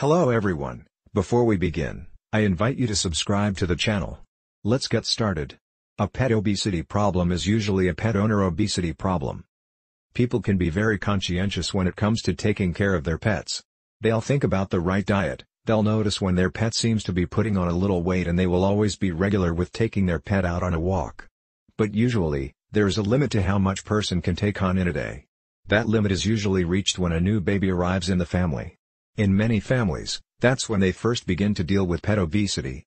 Hello everyone, before we begin, I invite you to subscribe to the channel. Let's get started. A pet obesity problem is usually a pet owner obesity problem. People can be very conscientious when it comes to taking care of their pets. They'll think about the right diet, they'll notice when their pet seems to be putting on a little weight and they will always be regular with taking their pet out on a walk. But usually, there's a limit to how much person can take on in a day. That limit is usually reached when a new baby arrives in the family. In many families, that's when they first begin to deal with pet obesity.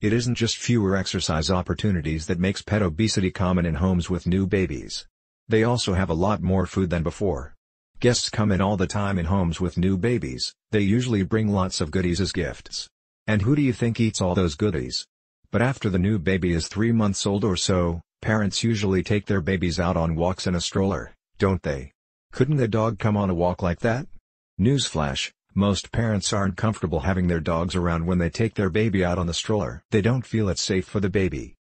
It isn't just fewer exercise opportunities that makes pet obesity common in homes with new babies. They also have a lot more food than before. Guests come in all the time in homes with new babies, they usually bring lots of goodies as gifts. And who do you think eats all those goodies? But after the new baby is three months old or so, parents usually take their babies out on walks in a stroller, don't they? Couldn't a dog come on a walk like that? Newsflash, most parents aren't comfortable having their dogs around when they take their baby out on the stroller. They don't feel it's safe for the baby.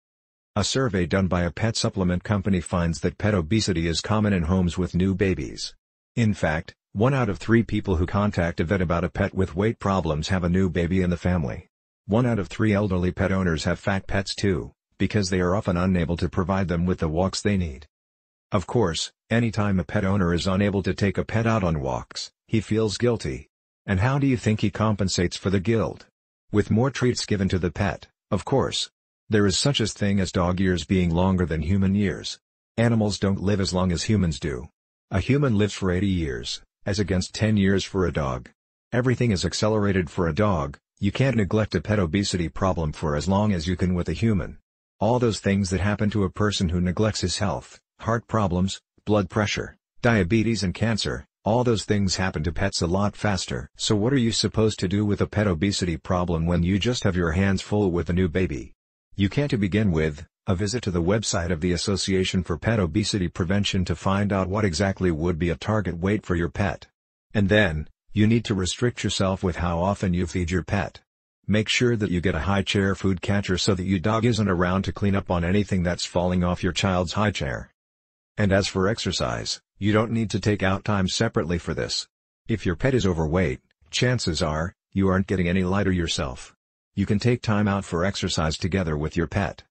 A survey done by a pet supplement company finds that pet obesity is common in homes with new babies. In fact, one out of three people who contact a vet about a pet with weight problems have a new baby in the family. One out of three elderly pet owners have fat pets too, because they are often unable to provide them with the walks they need. Of course, anytime a pet owner is unable to take a pet out on walks, he feels guilty. And how do you think he compensates for the guilt? With more treats given to the pet, of course. There is such a thing as dog years being longer than human years. Animals don't live as long as humans do. A human lives for 80 years, as against 10 years for a dog. Everything is accelerated for a dog, you can't neglect a pet obesity problem for as long as you can with a human. All those things that happen to a person who neglects his health, heart problems, blood pressure, diabetes and cancer, all those things happen to pets a lot faster. So what are you supposed to do with a pet obesity problem when you just have your hands full with a new baby? You can to begin with, a visit to the website of the Association for Pet Obesity Prevention to find out what exactly would be a target weight for your pet. And then, you need to restrict yourself with how often you feed your pet. Make sure that you get a high chair food catcher so that your dog isn't around to clean up on anything that's falling off your child's high chair. And as for exercise, you don't need to take out time separately for this. If your pet is overweight, chances are, you aren't getting any lighter yourself. You can take time out for exercise together with your pet.